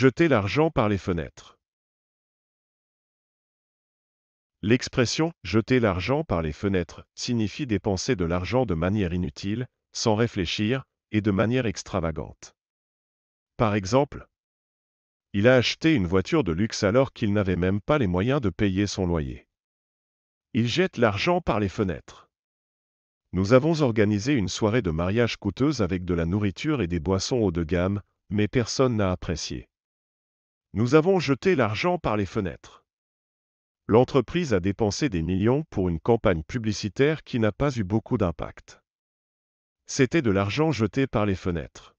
Jeter l'argent par les fenêtres. L'expression jeter l'argent par les fenêtres signifie dépenser de l'argent de manière inutile, sans réfléchir, et de manière extravagante. Par exemple, il a acheté une voiture de luxe alors qu'il n'avait même pas les moyens de payer son loyer. Il jette l'argent par les fenêtres. Nous avons organisé une soirée de mariage coûteuse avec de la nourriture et des boissons haut de gamme, mais personne n'a apprécié. Nous avons jeté l'argent par les fenêtres. L'entreprise a dépensé des millions pour une campagne publicitaire qui n'a pas eu beaucoup d'impact. C'était de l'argent jeté par les fenêtres.